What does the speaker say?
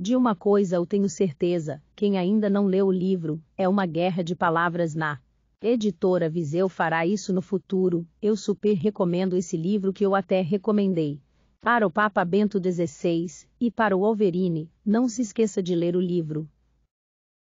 De uma coisa eu tenho certeza: quem ainda não leu o livro, é uma guerra de palavras na. Editora Viseu fará isso no futuro. Eu super recomendo esse livro que eu até recomendei. Para o Papa Bento XVI e para o Wolverine, não se esqueça de ler o livro.